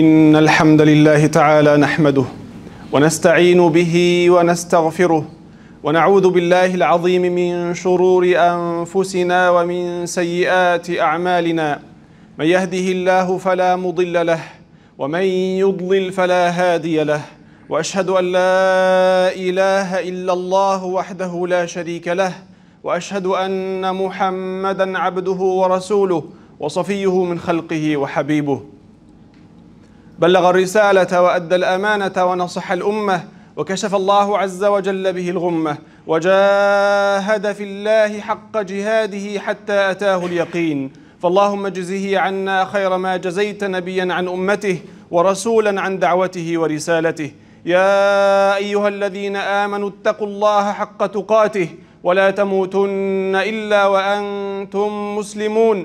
إن الحمد لله تعالى نحمده ونستعين به ونستغفره ونعوذ بالله العظيم من شرور أنفسنا ومن سيئات أعمالنا من يهده الله فلا مضل له ومن يضلل فلا هادي له وأشهد أن لا إله إلا الله وحده لا شريك له وأشهد أن محمدا عبده ورسوله وصفيه من خلقه وحبيبه بلغ الرسالة وأدى الأمانة ونصح الأمة وكشف الله عز وجل به الغمة وجاهد في الله حق جهاده حتى أتاه اليقين فاللهم اجزه عنا خير ما جزيت نبيا عن أمته ورسولا عن دعوته ورسالته يا أيها الذين آمنوا اتقوا الله حق تقاته ولا تموتن إلا وأنتم مسلمون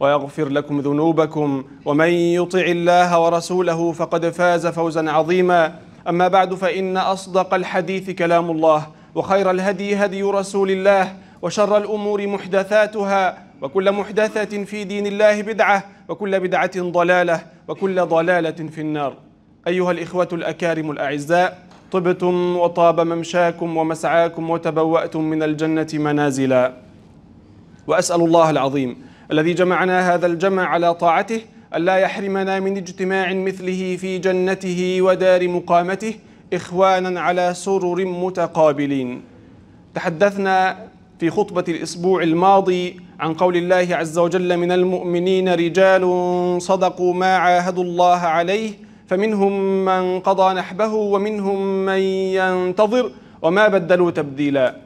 ويغفر لكم ذنوبكم ومن يطع الله ورسوله فقد فاز فوزا عظيما أما بعد فإن أصدق الحديث كلام الله وخير الهدي هدي رسول الله وشر الأمور محدثاتها وكل محدثة في دين الله بدعة وكل بدعة ضلالة وكل ضلالة في النار أيها الإخوة الأكارم الأعزاء طبتم وطاب ممشاكم ومسعاكم وتبوأتم من الجنة منازلا وأسأل الله العظيم الذي جمعنا هذا الجمع على طاعته ألا يحرمنا من اجتماع مثله في جنته ودار مقامته إخوانا على سرر متقابلين تحدثنا في خطبة الأسبوع الماضي عن قول الله عز وجل من المؤمنين رجال صدقوا ما عاهدوا الله عليه فمنهم من قضى نحبه ومنهم من ينتظر وما بدلوا تبديلاً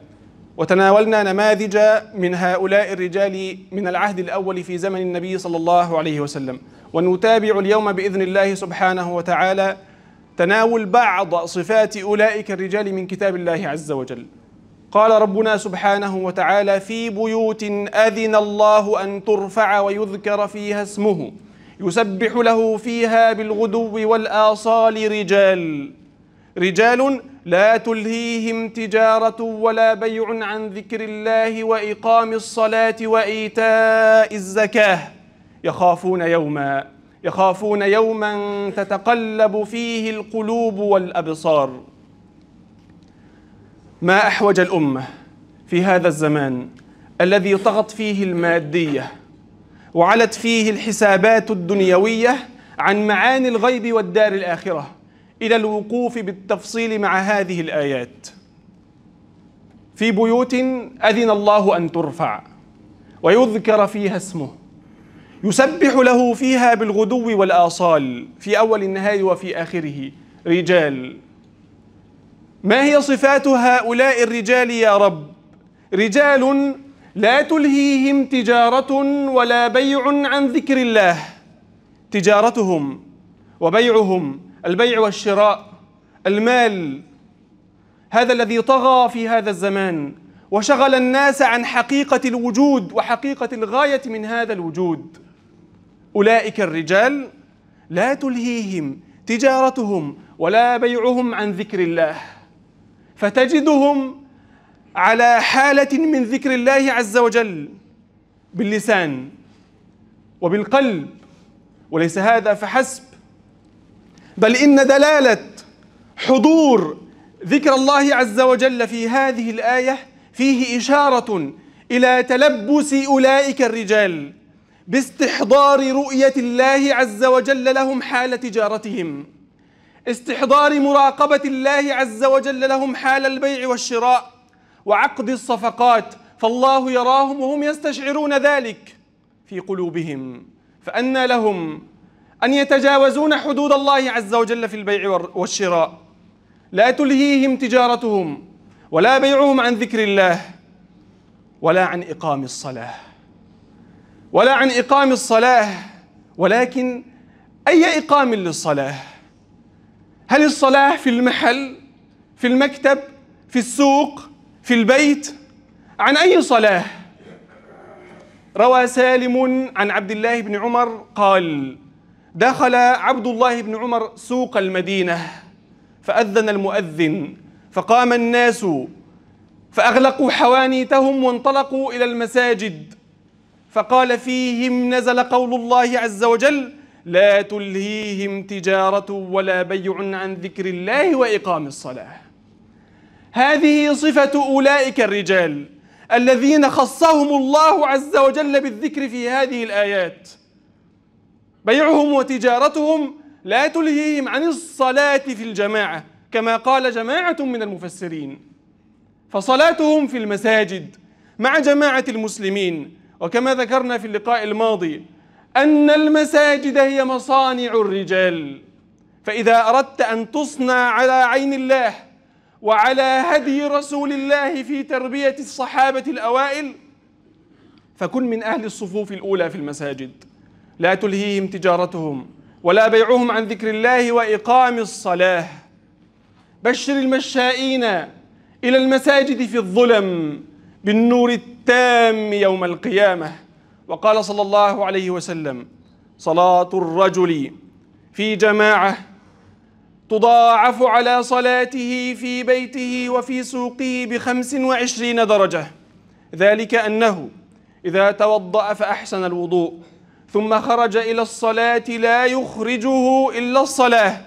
وتناولنا نماذج من هؤلاء الرجال من العهد الأول في زمن النبي صلى الله عليه وسلم ونتابع اليوم بإذن الله سبحانه وتعالى تناول بعض صفات أولئك الرجال من كتاب الله عز وجل قال ربنا سبحانه وتعالى في بيوت أذن الله أن ترفع ويذكر فيها اسمه يسبح له فيها بالغدو والآصال رجال رجال لا تلهيهم تجارة ولا بيع عن ذكر الله وإقام الصلاة وإيتاء الزكاة يخافون يوما يخافون يوما تتقلب فيه القلوب والأبصار ما أحوج الأمة في هذا الزمان الذي طغت فيه المادية وعلت فيه الحسابات الدنيوية عن معاني الغيب والدار الآخرة إلى الوقوف بالتفصيل مع هذه الآيات في بيوت أذن الله أن ترفع ويذكر فيها اسمه يسبح له فيها بالغدو والآصال في أول النهار وفي آخره رجال ما هي صفات هؤلاء الرجال يا رب رجال لا تلهيهم تجارة ولا بيع عن ذكر الله تجارتهم وبيعهم البيع والشراء المال هذا الذي طغى في هذا الزمان وشغل الناس عن حقيقه الوجود وحقيقه الغايه من هذا الوجود اولئك الرجال لا تلهيهم تجارتهم ولا بيعهم عن ذكر الله فتجدهم على حاله من ذكر الله عز وجل باللسان وبالقلب وليس هذا فحسب بل إن دلالة حضور ذكر الله عز وجل في هذه الآية فيه إشارة إلى تلبس أولئك الرجال باستحضار رؤية الله عز وجل لهم حال تجارتهم استحضار مراقبة الله عز وجل لهم حال البيع والشراء وعقد الصفقات فالله يراهم وهم يستشعرون ذلك في قلوبهم فأنى لهم أن يتجاوزون حدود الله عز وجل في البيع والشراء لا تلهيهم تجارتهم ولا بيعهم عن ذكر الله ولا عن إقام الصلاة ولا عن إقام الصلاة ولكن أي إقام للصلاة هل الصلاة في المحل في المكتب في السوق في البيت عن أي صلاة روى سالم عن عبد الله بن عمر قال دخل عبد الله بن عمر سوق المدينة فأذن المؤذن فقام الناس فأغلقوا حوانيتهم وانطلقوا إلى المساجد فقال فيهم نزل قول الله عز وجل لا تلهيهم تجارة ولا بيع عن ذكر الله وإقام الصلاة هذه صفة أولئك الرجال الذين خصهم الله عز وجل بالذكر في هذه الآيات بيعهم وتجارتهم لا تلهيهم عن الصلاة في الجماعة كما قال جماعة من المفسرين فصلاتهم في المساجد مع جماعة المسلمين وكما ذكرنا في اللقاء الماضي أن المساجد هي مصانع الرجال فإذا أردت أن تصنع على عين الله وعلى هدي رسول الله في تربية الصحابة الأوائل فكن من أهل الصفوف الأولى في المساجد لا تلهيهم تجارتهم ولا بيعهم عن ذكر الله واقام الصلاه بشر المشائين الى المساجد في الظلم بالنور التام يوم القيامه وقال صلى الله عليه وسلم صلاه الرجل في جماعه تضاعف على صلاته في بيته وفي سوقه بخمس وعشرين درجه ذلك انه اذا توضا فاحسن الوضوء ثم خرج إلى الصلاة لا يخرجه إلا الصلاة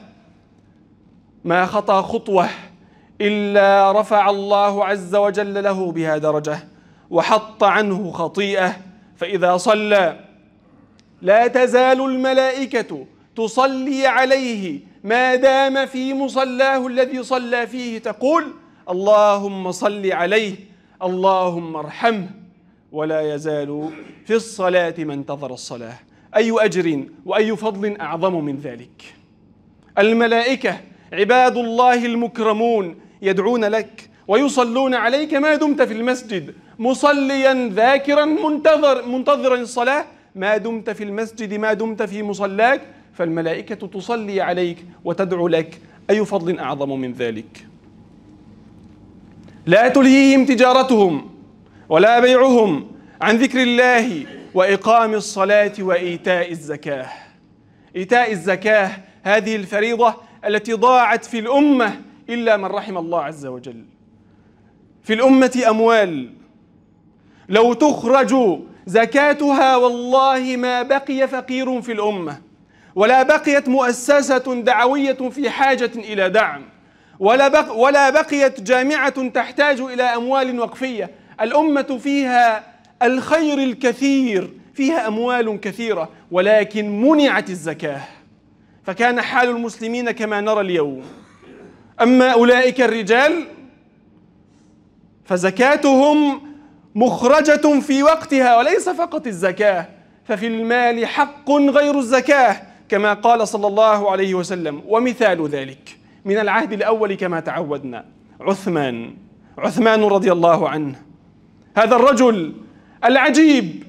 ما خطى خطوة إلا رفع الله عز وجل له بها درجة وحط عنه خطيئة فإذا صلى لا تزال الملائكة تصلي عليه ما دام في مصلاه الذي صلى فيه تقول اللهم صل عليه اللهم ارحمه ولا يزال في الصلاة ما انتظر الصلاة أي أجر وأي فضل أعظم من ذلك الملائكة عباد الله المكرمون يدعون لك ويصلون عليك ما دمت في المسجد مصليا ذاكرا منتظر منتظرا الصلاة ما دمت في المسجد ما دمت في مصلاك فالملائكة تصلي عليك وتدعو لك أي فضل أعظم من ذلك لا تلهيهم تجارتهم ولا بيعهم عن ذكر الله واقام الصلاه وايتاء الزكاه ايتاء الزكاه هذه الفريضه التي ضاعت في الامه الا من رحم الله عز وجل في الامه اموال لو تخرج زكاتها والله ما بقي فقير في الامه ولا بقيت مؤسسه دعويه في حاجه الى دعم ولا ولا بقيت جامعه تحتاج الى اموال وقفيه الأمة فيها الخير الكثير فيها أموال كثيرة ولكن منعت الزكاة فكان حال المسلمين كما نرى اليوم أما أولئك الرجال فزكاتهم مخرجة في وقتها وليس فقط الزكاة ففي المال حق غير الزكاة كما قال صلى الله عليه وسلم ومثال ذلك من العهد الأول كما تعودنا عثمان عثمان رضي الله عنه هذا الرجل العجيب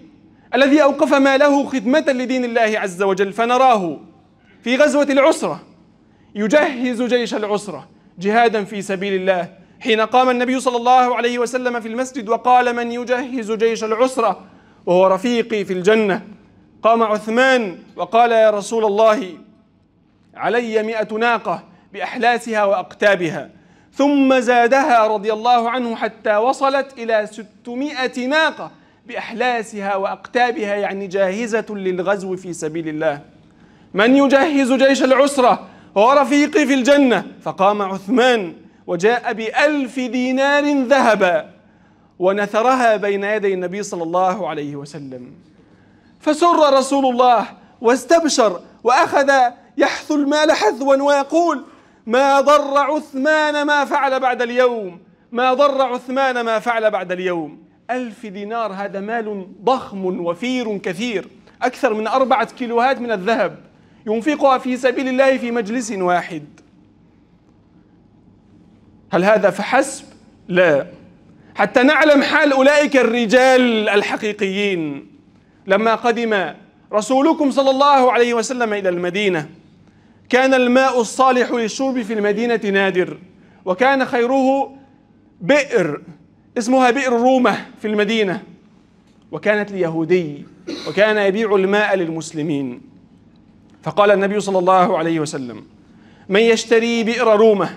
الذي أوقف ماله خدمة لدين الله عز وجل فنراه في غزوة العسرة يجهز جيش العسرة جهادا في سبيل الله حين قام النبي صلى الله عليه وسلم في المسجد وقال من يجهز جيش العسرة وهو رفيقي في الجنة قام عثمان وقال يا رسول الله علي مئة ناقة بأحلاسها وأقتابها ثم زادها رضي الله عنه حتى وصلت إلى 600 ناقة بأحلاسها وأقتابها يعني جاهزة للغزو في سبيل الله من يجهز جيش العسرة ورفيقي في الجنة فقام عثمان وجاء بألف دينار ذهبا ونثرها بين يدي النبي صلى الله عليه وسلم فسر رسول الله واستبشر وأخذ يحث المال حذوا ويقول ما ضر عثمان ما فعل بعد اليوم ما ضر عثمان ما فعل بعد اليوم ألف دينار هذا مال ضخم وفير كثير أكثر من أربعة كيلوهات من الذهب ينفقها في سبيل الله في مجلس واحد هل هذا فحسب؟ لا حتى نعلم حال أولئك الرجال الحقيقيين لما قدم رسولكم صلى الله عليه وسلم إلى المدينة كان الماء الصالح للشرب في المدينة نادر وكان خيره بئر اسمها بئر رومة في المدينة وكانت ليهودي وكان يبيع الماء للمسلمين فقال النبي صلى الله عليه وسلم من يشتري بئر رومة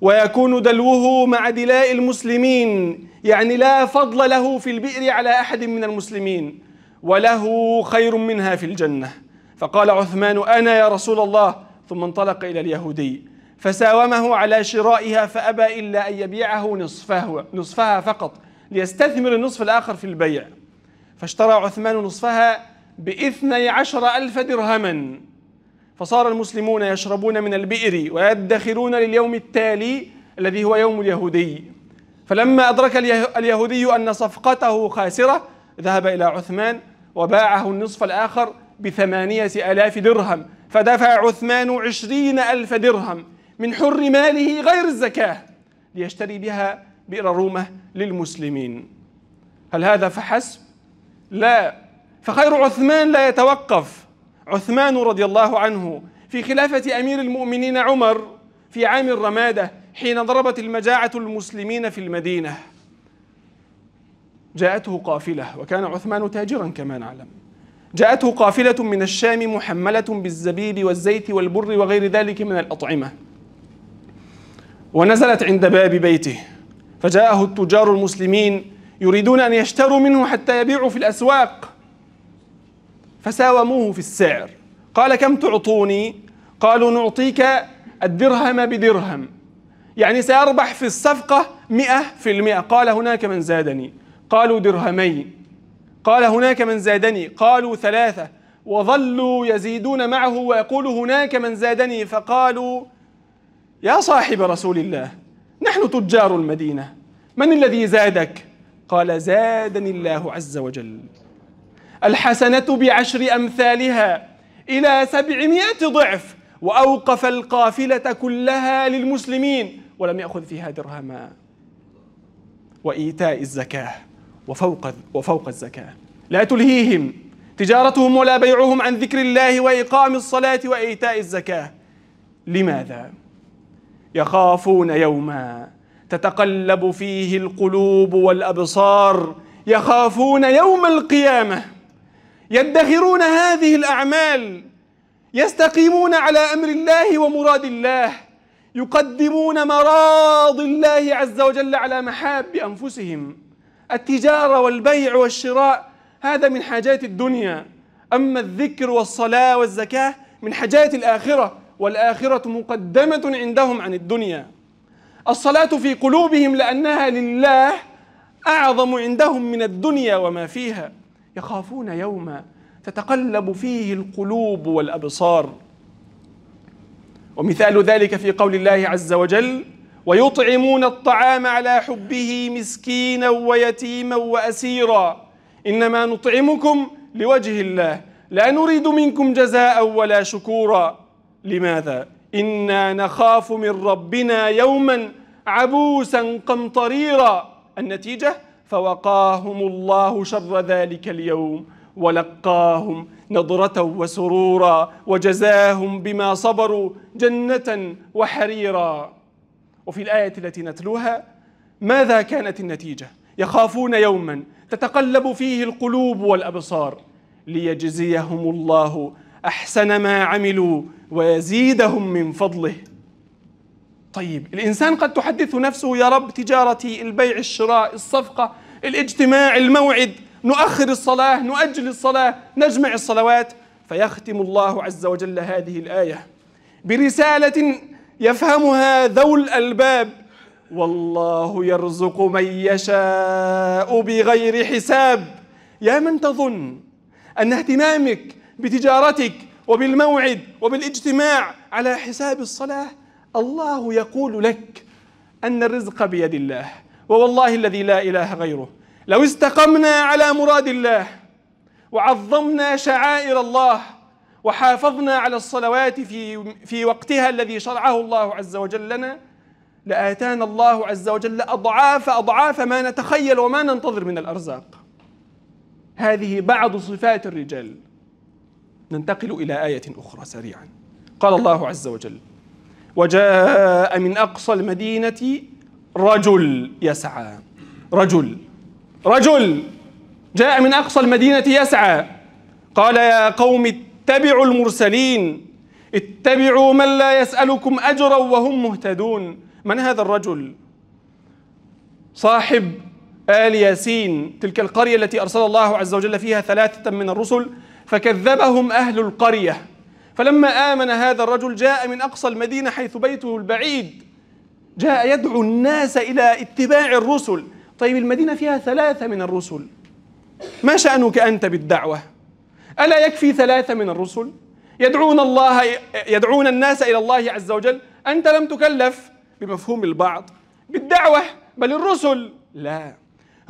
ويكون دلوه مع دلاء المسلمين يعني لا فضل له في البئر على أحد من المسلمين وله خير منها في الجنة فقال عثمان أنا يا رسول الله ثم انطلق إلى اليهودي فساومه على شرائها فأبى إلا أن يبيعه نصفه نصفها فقط ليستثمر النصف الآخر في البيع فاشترى عثمان نصفها باثني عشر ألف درهما فصار المسلمون يشربون من البئر ويدخرون لليوم التالي الذي هو يوم اليهودي فلما أدرك اليهودي أن صفقته خاسرة ذهب إلى عثمان وباعه النصف الآخر بثمانية آلاف درهم فدفع عثمان عشرين ألف درهم من حر ماله غير الزكاة ليشتري بها بئر رومة للمسلمين هل هذا فحسب؟ لا فخير عثمان لا يتوقف عثمان رضي الله عنه في خلافة أمير المؤمنين عمر في عام الرمادة حين ضربت المجاعة المسلمين في المدينة جاءته قافلة وكان عثمان تاجرا كما نعلم جاءته قافلة من الشام محملة بالزبيب والزيت والبر وغير ذلك من الأطعمة ونزلت عند باب بيته فجاءه التجار المسلمين يريدون أن يشتروا منه حتى يبيعوا في الأسواق فساوموه في السعر قال كم تعطوني قالوا نعطيك الدرهم بدرهم يعني سأربح في الصفقة مئة في المئة قال هناك من زادني قالوا درهمين قال هناك من زادني قالوا ثلاثة وظلوا يزيدون معه ويقول هناك من زادني فقالوا يا صاحب رسول الله نحن تجار المدينة من الذي زادك قال زادني الله عز وجل الحسنة بعشر أمثالها إلى سبعمائة ضعف وأوقف القافلة كلها للمسلمين ولم يأخذ فيها درهما وإيتاء الزكاة وفوق وفوق الزكاة لا تلهيهم تجارتهم ولا بيعهم عن ذكر الله وإقام الصلاة وإيتاء الزكاة لماذا يخافون يوما تتقلب فيه القلوب والأبصار يخافون يوم القيامة يدخرون هذه الأعمال يستقيمون على أمر الله ومراد الله يقدمون مراض الله عز وجل على محاب أنفسهم التجارة والبيع والشراء هذا من حاجات الدنيا أما الذكر والصلاة والزكاة من حاجات الآخرة والآخرة مقدمة عندهم عن الدنيا الصلاة في قلوبهم لأنها لله أعظم عندهم من الدنيا وما فيها يخافون يوما تتقلب فيه القلوب والأبصار ومثال ذلك في قول الله عز وجل ويطعمون الطعام على حبه مسكينا ويتيما واسيرا انما نطعمكم لوجه الله لا نريد منكم جزاء ولا شكورا لماذا انا نخاف من ربنا يوما عبوسا قمطريرا النتيجه فوقاهم الله شر ذلك اليوم ولقاهم نضرة وسرورا وجزاهم بما صبروا جنة وحريرا وفي الآية التي نتلوها ماذا كانت النتيجة؟ يخافون يوما تتقلب فيه القلوب والأبصار ليجزيهم الله أحسن ما عملوا ويزيدهم من فضله طيب الإنسان قد تحدث نفسه يا رب تجارتي البيع الشراء الصفقة الاجتماع الموعد نؤخر الصلاة نؤجل الصلاة نجمع الصلوات فيختم الله عز وجل هذه الآية برسالة يفهمها ذو الألباب والله يرزق من يشاء بغير حساب يا من تظن أن اهتمامك بتجارتك وبالموعد وبالاجتماع على حساب الصلاة الله يقول لك أن الرزق بيد الله ووالله الذي لا إله غيره لو استقمنا على مراد الله وعظمنا شعائر الله وحافظنا على الصلوات في في وقتها الذي شرعه الله عز وجل لنا لآتانا الله عز وجل أضعاف أضعاف ما نتخيل وما ننتظر من الأرزاق هذه بعض صفات الرجال ننتقل إلى آية أخرى سريعا قال الله عز وجل وجاء من أقصى المدينة رجل يسعى رجل رجل جاء من أقصى المدينة يسعى قال يا قوم اتبعوا المرسلين اتبعوا من لا يسألكم أجرا وهم مهتدون من هذا الرجل صاحب آل ياسين تلك القرية التي أرسل الله عز وجل فيها ثلاثة من الرسل فكذبهم أهل القرية فلما آمن هذا الرجل جاء من أقصى المدينة حيث بيته البعيد جاء يدعو الناس إلى اتباع الرسل طيب المدينة فيها ثلاثة من الرسل ما شأنك أنت بالدعوة ألا يكفي ثلاثة من الرسل يدعون الله يدعون الناس إلى الله عز وجل أنت لم تكلف بمفهوم البعض بالدعوة بل الرسل لا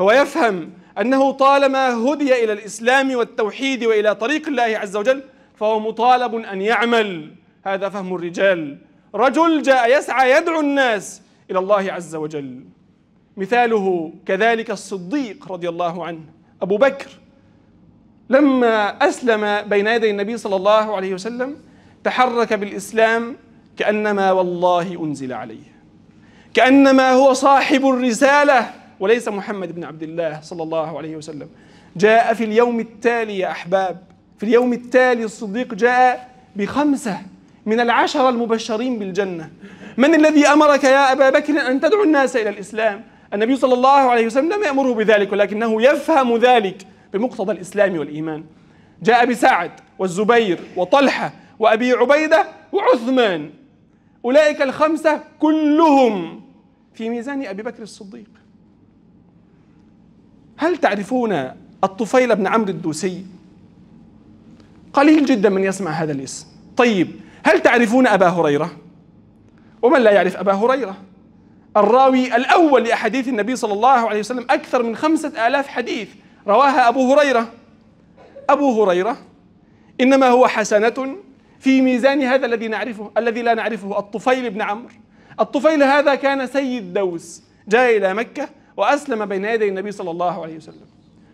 هو يفهم أنه طالما هدي إلى الإسلام والتوحيد وإلى طريق الله عز وجل فهو مطالب أن يعمل هذا فهم الرجال رجل جاء يسعى يدعو الناس إلى الله عز وجل مثاله كذلك الصديق رضي الله عنه أبو بكر لما أسلم بين يدي النبي صلى الله عليه وسلم تحرك بالإسلام كأنما والله أنزل عليه كأنما هو صاحب الرسالة وليس محمد بن عبد الله صلى الله عليه وسلم جاء في اليوم التالي يا أحباب في اليوم التالي الصديق جاء بخمسة من العشرة المبشرين بالجنة من الذي أمرك يا أبا بكر أن تدعو الناس إلى الإسلام النبي صلى الله عليه وسلم لم يأمره بذلك ولكنه يفهم ذلك بمقتضى الإسلام والإيمان جاء بسعد والزبير وطلحة وأبي عبيدة وعثمان أولئك الخمسة كلهم في ميزان أبي بكر الصديق هل تعرفون الطفيل بن عمرو الدوسي قليل جدا من يسمع هذا الاسم طيب هل تعرفون أبا هريرة ومن لا يعرف أبا هريرة الراوي الأول لأحاديث النبي صلى الله عليه وسلم أكثر من خمسة آلاف حديث رواها أبو هريرة أبو هريرة إنما هو حسنة في ميزان هذا الذي نعرفه الذي لا نعرفه الطفيل بن عمرو الطفيل هذا كان سيد دوس جاء إلى مكة وأسلم بين يدي النبي صلى الله عليه وسلم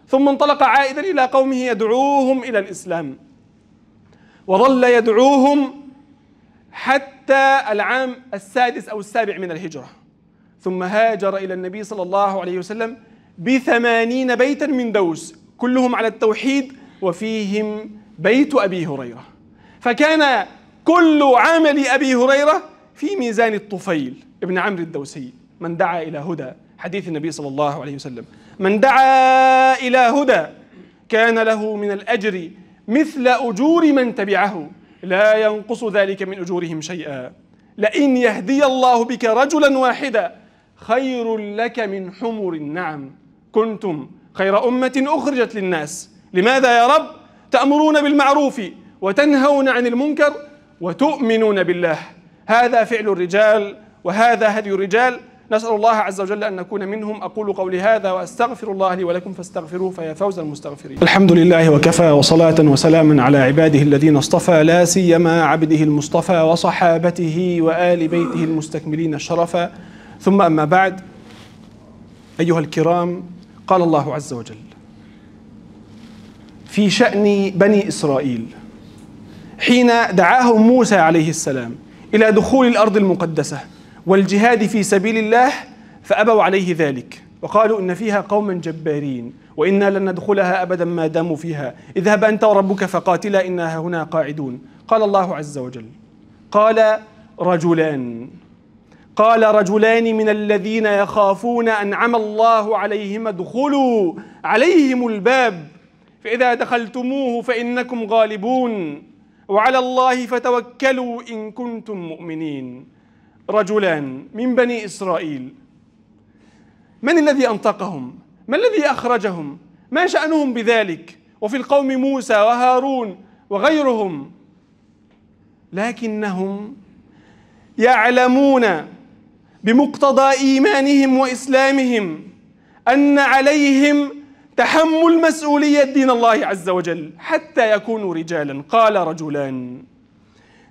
ثم انطلق عائدا إلى قومه يدعوهم إلى الإسلام وظل يدعوهم حتى العام السادس أو السابع من الهجرة ثم هاجر إلى النبي صلى الله عليه وسلم بثمانين بيتا من دوس كلهم على التوحيد وفيهم بيت أبي هريرة فكان كل عمل أبي هريرة في ميزان الطفيل ابن عمرو الدوسي من دعا إلى هدى حديث النبي صلى الله عليه وسلم من دعا إلى هدى كان له من الأجر مثل أجور من تبعه لا ينقص ذلك من أجورهم شيئا لئن يهدي الله بك رجلا واحدا خير لك من حمر النعم كنتم خير أمة أخرجت للناس لماذا يا رب تأمرون بالمعروف وتنهون عن المنكر وتؤمنون بالله هذا فعل الرجال وهذا هدي الرجال نسأل الله عز وجل أن نكون منهم أقول قولي هذا وأستغفر الله لي ولكم فاستغفروه فيا فوز المستغفرين الحمد لله وكفى وصلاة وسلاما على عباده الذين اصطفى لا سيما عبده المصطفى وصحابته وآل بيته المستكملين الشرفا ثم أما بعد أيها الكرام قال الله عز وجل في شأن بني إسرائيل حين دعاهم موسى عليه السلام إلى دخول الأرض المقدسة والجهاد في سبيل الله فأبوا عليه ذلك وقالوا إن فيها قوما جبارين وإنا لن ندخلها أبدا ما داموا فيها اذهب أنت وربك فقاتلا إنا هنا قاعدون قال الله عز وجل قال رجلان قال رجلان من الذين يخافون أنعم الله عليهم ادخلوا عليهم الباب فإذا دخلتموه فإنكم غالبون وعلى الله فتوكلوا إن كنتم مؤمنين رجلان من بني إسرائيل من الذي أنطقهم؟ ما الذي أخرجهم؟ ما شأنهم بذلك؟ وفي القوم موسى وهارون وغيرهم لكنهم يعلمون بمقتضى ايمانهم واسلامهم ان عليهم تحمل مسؤوليه دين الله عز وجل حتى يكونوا رجالا قال رجلان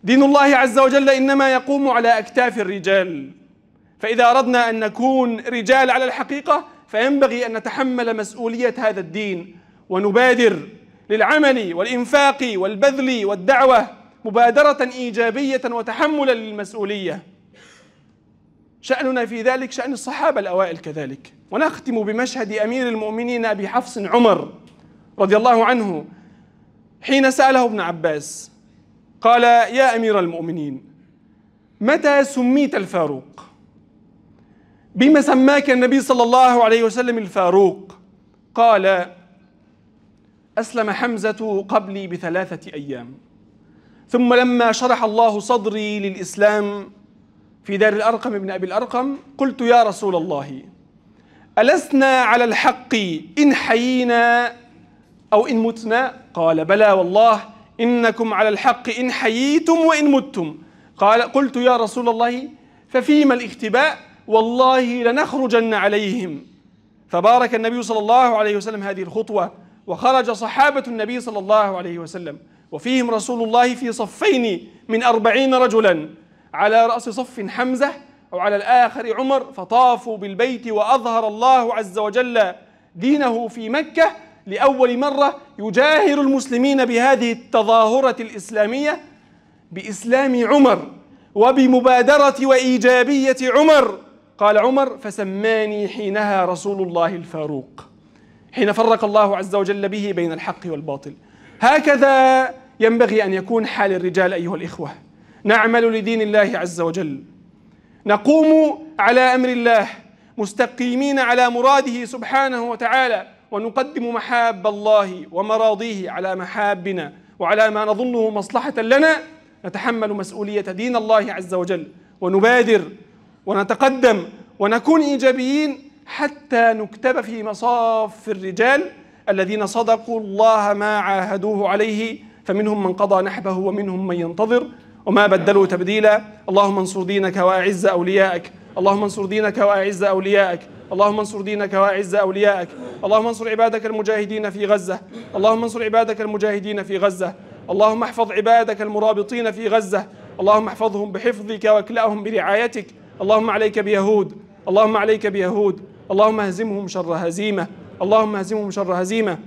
دين الله عز وجل انما يقوم على اكتاف الرجال فاذا اردنا ان نكون رجال على الحقيقه فينبغي ان نتحمل مسؤوليه هذا الدين ونبادر للعمل والانفاق والبذل والدعوه مبادره ايجابيه وتحملا للمسؤوليه شأننا في ذلك شأن الصحابة الأوائل كذلك ونختم بمشهد أمير المؤمنين أبي حفص عمر رضي الله عنه حين سأله ابن عباس قال يا أمير المؤمنين متى سميت الفاروق بما سماك النبي صلى الله عليه وسلم الفاروق قال أسلم حمزة قبلي بثلاثة أيام ثم لما شرح الله صدري للإسلام في دار الأرقم بن أبي الأرقم قلت يا رسول الله ألسنا على الحق إن حيينا أو إن متنا قال بلى والله إنكم على الحق إن حييتم وإن متم قال قلت يا رسول الله ففيما الاختباء والله لنخرجن عليهم فبارك النبي صلى الله عليه وسلم هذه الخطوة وخرج صحابة النبي صلى الله عليه وسلم وفيهم رسول الله في صفين من أربعين رجلا على رأس صف حمزة أو على الآخر عمر فطافوا بالبيت وأظهر الله عز وجل دينه في مكة لأول مرة يجاهر المسلمين بهذه التظاهرة الإسلامية بإسلام عمر وبمبادرة وإيجابية عمر قال عمر فسماني حينها رسول الله الفاروق حين فرق الله عز وجل به بين الحق والباطل هكذا ينبغي أن يكون حال الرجال أيها الإخوة نعمل لدين الله عز وجل نقوم على امر الله مستقيمين على مراده سبحانه وتعالى ونقدم محاب الله ومراضيه على محابنا وعلى ما نظنه مصلحه لنا نتحمل مسؤوليه دين الله عز وجل ونبادر ونتقدم ونكون ايجابيين حتى نكتب في مصاف الرجال الذين صدقوا الله ما عاهدوه عليه فمنهم من قضى نحبه ومنهم من ينتظر وما بدلوا تبديلا اللهم انصر دينك واعز اوليائك اللهم انصر دينك واعز اوليائك اللهم انصر دينك واعز اوليائك اللهم انصر عبادك المجاهدين في غزه اللهم انصر عبادك المجاهدين في غزه اللهم احفظ عبادك المرابطين في غزه اللهم احفظهم بحفظك واكلاهم برعايتك اللهم عليك بيهود اللهم عليك بيهود اللهم اهزمهم شر هزيمه اللهم اهزمهم شر هزيمه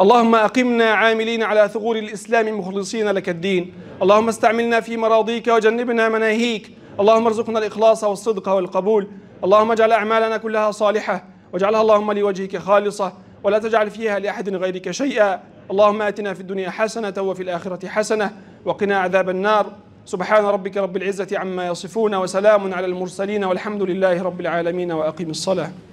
اللهم أقمنا عاملين على ثغور الإسلام مخلصين لك الدين اللهم استعملنا في مراضيك وجنبنا مناهيك اللهم ارزقنا الإخلاص والصدق والقبول اللهم اجعل أعمالنا كلها صالحة واجعلها اللهم لوجهك خالصة ولا تجعل فيها لأحد غيرك شيئا اللهم آتنا في الدنيا حسنة وفي الآخرة حسنة وقنا عذاب النار سبحان ربك رب العزة عما يصفون وسلام على المرسلين والحمد لله رب العالمين وأقم الصلاة